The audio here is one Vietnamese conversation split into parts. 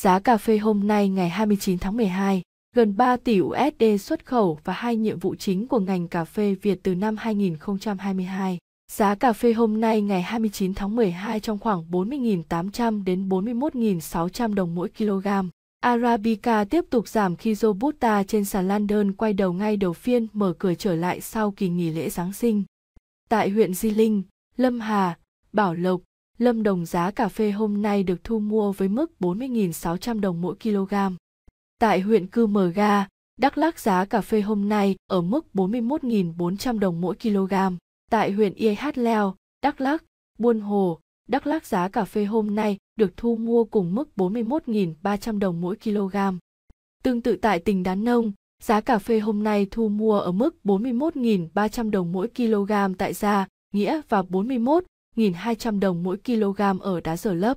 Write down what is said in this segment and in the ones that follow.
Giá cà phê hôm nay ngày 29 tháng 12, gần 3 tỷ USD xuất khẩu và hai nhiệm vụ chính của ngành cà phê Việt từ năm 2022. Giá cà phê hôm nay ngày 29 tháng 12 trong khoảng 40.800 đến 41.600 đồng mỗi kg. Arabica tiếp tục giảm khi Robusta trên sàn London quay đầu ngay đầu phiên mở cửa trở lại sau kỳ nghỉ lễ Giáng sinh. Tại huyện Di Linh, Lâm Hà, Bảo Lộc, Lâm Đồng giá cà phê hôm nay được thu mua với mức 40.600 đồng mỗi kg. Tại huyện Cư Mờ Ga, Đắk Lắc giá cà phê hôm nay ở mức 41.400 đồng mỗi kg. Tại huyện Ia Hát Leo, Đắk Lắc, Buôn Hồ, Đắk Lắc giá cà phê hôm nay được thu mua cùng mức 41.300 đồng mỗi kg. Tương tự tại tỉnh Đán Nông, giá cà phê hôm nay thu mua ở mức 41.300 đồng mỗi kg tại Gia, Nghĩa và 41, 1.200 đồng mỗi kg ở đá dở lấp.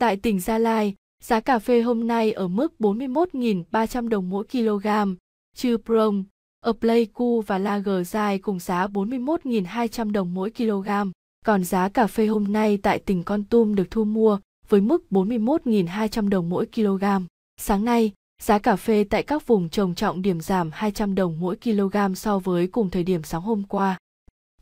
Tại tỉnh Gia Lai, giá cà phê hôm nay ở mức 41.300 đồng mỗi kg, trừ Prong, ở Pleiku và dài cùng giá 41.200 đồng mỗi kg. Còn giá cà phê hôm nay tại tỉnh Con Tum được thu mua với mức 41.200 đồng mỗi kg. Sáng nay, giá cà phê tại các vùng trồng trọng điểm giảm 200 đồng mỗi kg so với cùng thời điểm sáng hôm qua.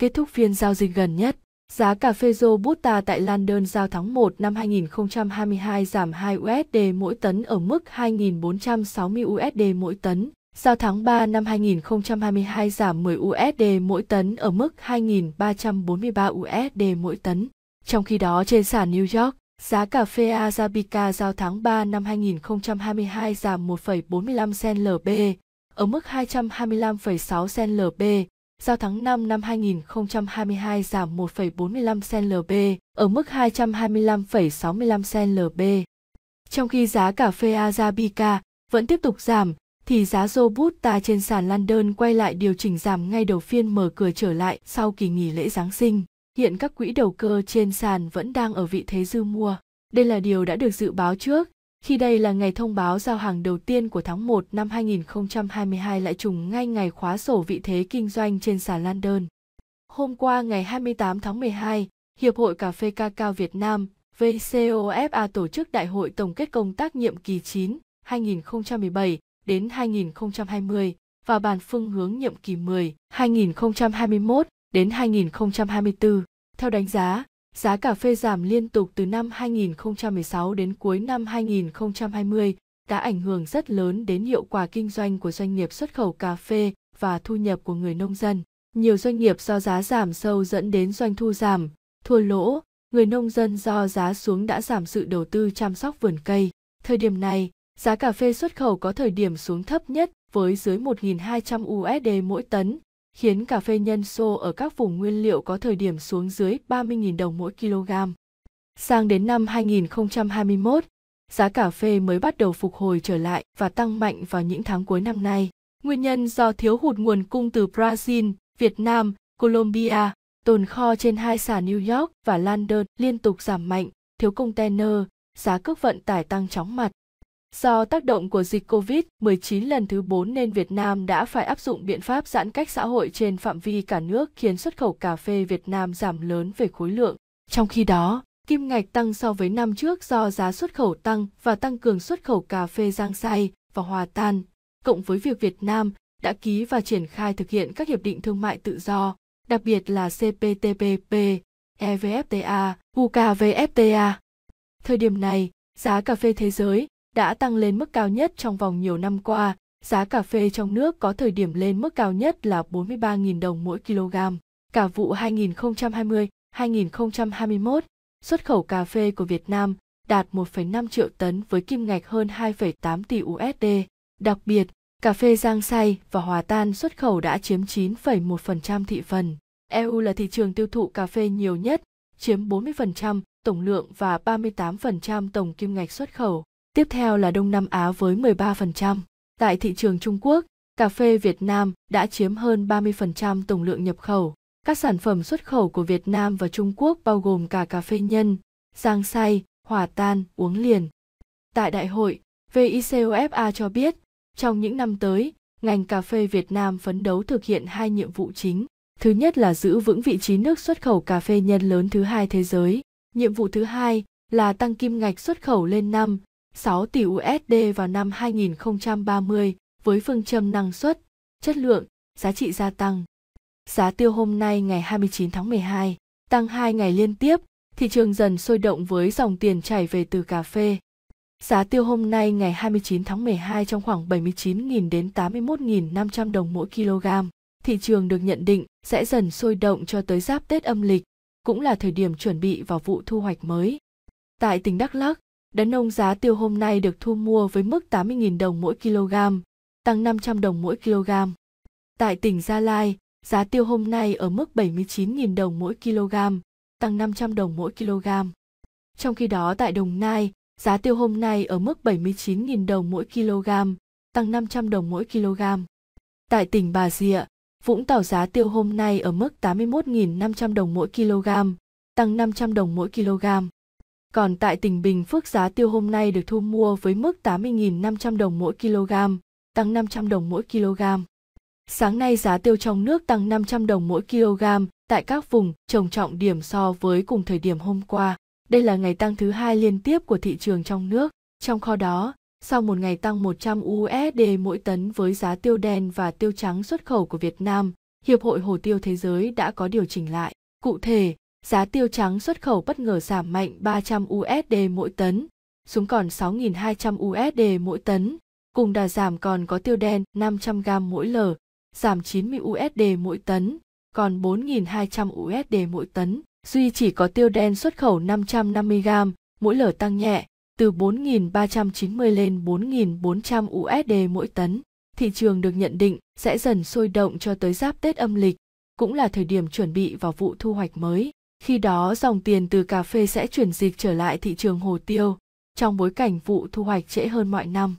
Kết thúc phiên giao dịch gần nhất, Giá cà phê Robusta tại London giao tháng 1 năm 2022 giảm 2 USD mỗi tấn ở mức 2.460 USD mỗi tấn. Giao tháng 3 năm 2022 giảm 10 USD mỗi tấn ở mức 2.343 USD mỗi tấn. Trong khi đó trên sàn New York, giá cà phê Arabica giao tháng 3 năm 2022 giảm 1,45 cent LB ở mức 225,6 cent LB giao tháng 5 năm 2022 giảm 1,45 sen LB ở mức 225,65 sen LB. Trong khi giá cà phê Arabica vẫn tiếp tục giảm, thì giá Robusta trên sàn London quay lại điều chỉnh giảm ngay đầu phiên mở cửa trở lại sau kỳ nghỉ lễ Giáng sinh. Hiện các quỹ đầu cơ trên sàn vẫn đang ở vị thế dư mua. Đây là điều đã được dự báo trước khi đây là ngày thông báo giao hàng đầu tiên của tháng 1 năm 2022 lại trùng ngay ngày khóa sổ vị thế kinh doanh trên sàn London. Hôm qua ngày 28 tháng 12, Hiệp hội Cà phê Ca cao Việt Nam VCOFA tổ chức Đại hội tổng kết công tác nhiệm kỳ 9 2017 đến 2020 và bàn phương hướng nhiệm kỳ 10 2021 đến 2024. Theo đánh giá, Giá cà phê giảm liên tục từ năm 2016 đến cuối năm 2020 đã ảnh hưởng rất lớn đến hiệu quả kinh doanh của doanh nghiệp xuất khẩu cà phê và thu nhập của người nông dân. Nhiều doanh nghiệp do giá giảm sâu dẫn đến doanh thu giảm, thua lỗ, người nông dân do giá xuống đã giảm sự đầu tư chăm sóc vườn cây. Thời điểm này, giá cà phê xuất khẩu có thời điểm xuống thấp nhất với dưới 1.200 USD mỗi tấn, khiến cà phê nhân xô ở các vùng nguyên liệu có thời điểm xuống dưới 30.000 đồng mỗi kg. Sang đến năm 2021, giá cà phê mới bắt đầu phục hồi trở lại và tăng mạnh vào những tháng cuối năm nay. Nguyên nhân do thiếu hụt nguồn cung từ Brazil, Việt Nam, Colombia, tồn kho trên hai sàn New York và London liên tục giảm mạnh, thiếu container, giá cước vận tải tăng chóng mặt. Do tác động của dịch COVID-19 lần thứ 4 nên Việt Nam đã phải áp dụng biện pháp giãn cách xã hội trên phạm vi cả nước khiến xuất khẩu cà phê Việt Nam giảm lớn về khối lượng. Trong khi đó, kim ngạch tăng so với năm trước do giá xuất khẩu tăng và tăng cường xuất khẩu cà phê giang say và hòa tan, cộng với việc Việt Nam đã ký và triển khai thực hiện các hiệp định thương mại tự do, đặc biệt là CPTPP, EVFTA, UKVFTA. Thời điểm này, giá cà phê thế giới đã tăng lên mức cao nhất trong vòng nhiều năm qua, giá cà phê trong nước có thời điểm lên mức cao nhất là 43.000 đồng mỗi kg. Cả vụ 2020-2021, xuất khẩu cà phê của Việt Nam đạt 1,5 triệu tấn với kim ngạch hơn 2,8 tỷ USD. Đặc biệt, cà phê giang say và hòa tan xuất khẩu đã chiếm 9,1% thị phần. EU là thị trường tiêu thụ cà phê nhiều nhất, chiếm 40% tổng lượng và 38% tổng kim ngạch xuất khẩu. Tiếp theo là Đông Nam Á với 13%. Tại thị trường Trung Quốc, cà phê Việt Nam đã chiếm hơn 30% tổng lượng nhập khẩu. Các sản phẩm xuất khẩu của Việt Nam và Trung Quốc bao gồm cả cà phê nhân, giang say, hòa tan, uống liền. Tại đại hội, VICOFA cho biết, trong những năm tới, ngành cà phê Việt Nam phấn đấu thực hiện hai nhiệm vụ chính. Thứ nhất là giữ vững vị trí nước xuất khẩu cà phê nhân lớn thứ hai thế giới. Nhiệm vụ thứ hai là tăng kim ngạch xuất khẩu lên năm 6 tỷ USD vào năm 2030 với phương châm năng suất, chất lượng, giá trị gia tăng. Giá tiêu hôm nay ngày 29 tháng 12 tăng 2 ngày liên tiếp, thị trường dần sôi động với dòng tiền chảy về từ cà phê. Giá tiêu hôm nay ngày 29 tháng 12 trong khoảng 79.000 đến 81.500 đồng mỗi kg. Thị trường được nhận định sẽ dần sôi động cho tới giáp Tết âm lịch, cũng là thời điểm chuẩn bị vào vụ thu hoạch mới. Tại tỉnh Đắk Lắk, đến ông giá tiêu hôm nay được thu mua với mức 80.000 đồng mỗi kg, tăng 500 đồng mỗi kg. Tại tỉnh Gia Lai, giá tiêu hôm nay ở mức 79.000 đồng mỗi kg, tăng 500 đồng mỗi kg. Trong khi đó tại Đồng Nai, giá tiêu hôm nay ở mức 79.000 đồng mỗi kg, tăng 500 đồng mỗi kg. Tại tỉnh Bà Rịa, Vũng Tàu giá tiêu hôm nay ở mức 81.500 đồng mỗi kg, tăng 500 đồng mỗi kg. Còn tại tỉnh Bình Phước giá tiêu hôm nay được thu mua với mức 80.500 đồng mỗi kg, tăng 500 đồng mỗi kg. Sáng nay giá tiêu trong nước tăng 500 đồng mỗi kg tại các vùng trồng trọng điểm so với cùng thời điểm hôm qua. Đây là ngày tăng thứ hai liên tiếp của thị trường trong nước. Trong kho đó, sau một ngày tăng 100 USD mỗi tấn với giá tiêu đen và tiêu trắng xuất khẩu của Việt Nam, Hiệp hội Hồ tiêu Thế giới đã có điều chỉnh lại. Cụ thể, giá tiêu trắng xuất khẩu bất ngờ giảm mạnh 300 USD mỗi tấn, xuống còn 6.200 USD mỗi tấn, cùng đà giảm còn có tiêu đen 500 gram mỗi lở, giảm 90 USD mỗi tấn, còn 4.200 USD mỗi tấn. Duy chỉ có tiêu đen xuất khẩu 550 gram, mỗi lở tăng nhẹ, từ 4.390 lên 4.400 USD mỗi tấn. Thị trường được nhận định sẽ dần sôi động cho tới giáp Tết âm lịch, cũng là thời điểm chuẩn bị vào vụ thu hoạch mới. Khi đó dòng tiền từ cà phê sẽ chuyển dịch trở lại thị trường hồ tiêu trong bối cảnh vụ thu hoạch trễ hơn mọi năm.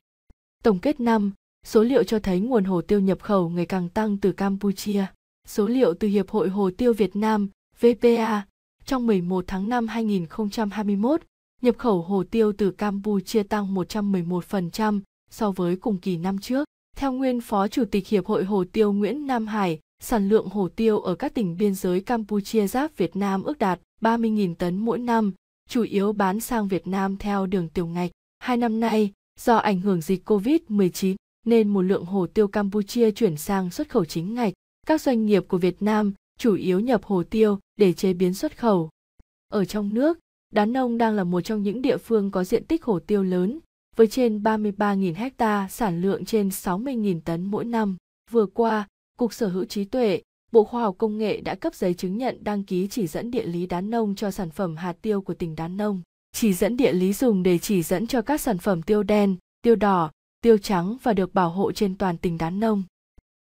Tổng kết năm, số liệu cho thấy nguồn hồ tiêu nhập khẩu ngày càng tăng từ Campuchia. Số liệu từ Hiệp hội Hồ tiêu Việt Nam, VPA, trong 11 tháng 5 2021, nhập khẩu hồ tiêu từ Campuchia tăng 111% so với cùng kỳ năm trước. Theo nguyên Phó Chủ tịch Hiệp hội Hồ tiêu Nguyễn Nam Hải, Sản lượng hồ tiêu ở các tỉnh biên giới Campuchia giáp Việt Nam ước đạt 30.000 tấn mỗi năm, chủ yếu bán sang Việt Nam theo đường tiểu ngạch. Hai năm nay, do ảnh hưởng dịch COVID-19 nên một lượng hồ tiêu Campuchia chuyển sang xuất khẩu chính ngạch. Các doanh nghiệp của Việt Nam chủ yếu nhập hồ tiêu để chế biến xuất khẩu. Ở trong nước, Đán Nông đang là một trong những địa phương có diện tích hồ tiêu lớn, với trên 33.000 ha sản lượng trên 60.000 tấn mỗi năm. Vừa qua, Cục Sở hữu trí tuệ, Bộ Khoa học Công nghệ đã cấp giấy chứng nhận đăng ký chỉ dẫn địa lý đán nông cho sản phẩm hạt tiêu của tỉnh đán nông. Chỉ dẫn địa lý dùng để chỉ dẫn cho các sản phẩm tiêu đen, tiêu đỏ, tiêu trắng và được bảo hộ trên toàn tỉnh đán nông.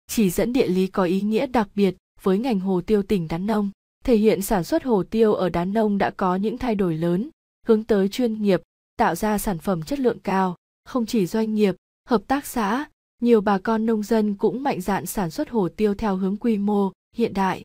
Chỉ dẫn địa lý có ý nghĩa đặc biệt với ngành hồ tiêu tỉnh đán nông, thể hiện sản xuất hồ tiêu ở đán nông đã có những thay đổi lớn, hướng tới chuyên nghiệp, tạo ra sản phẩm chất lượng cao, không chỉ doanh nghiệp, hợp tác xã, nhiều bà con nông dân cũng mạnh dạn sản xuất hồ tiêu theo hướng quy mô hiện đại.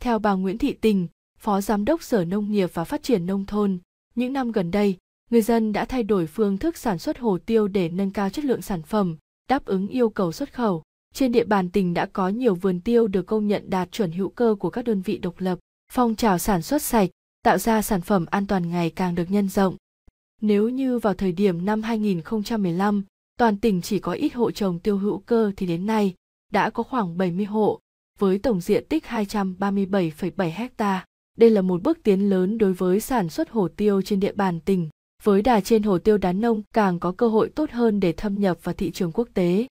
Theo bà Nguyễn Thị Tình, Phó Giám đốc Sở Nông nghiệp và Phát triển Nông thôn, những năm gần đây, người dân đã thay đổi phương thức sản xuất hồ tiêu để nâng cao chất lượng sản phẩm, đáp ứng yêu cầu xuất khẩu. Trên địa bàn tỉnh đã có nhiều vườn tiêu được công nhận đạt chuẩn hữu cơ của các đơn vị độc lập. Phong trào sản xuất sạch, tạo ra sản phẩm an toàn ngày càng được nhân rộng. Nếu như vào thời điểm năm 2015, toàn tỉnh chỉ có ít hộ trồng tiêu hữu cơ thì đến nay đã có khoảng 70 hộ, với tổng diện tích 237,7 ha. Đây là một bước tiến lớn đối với sản xuất hồ tiêu trên địa bàn tỉnh. Với đà trên hồ tiêu đán nông càng có cơ hội tốt hơn để thâm nhập vào thị trường quốc tế.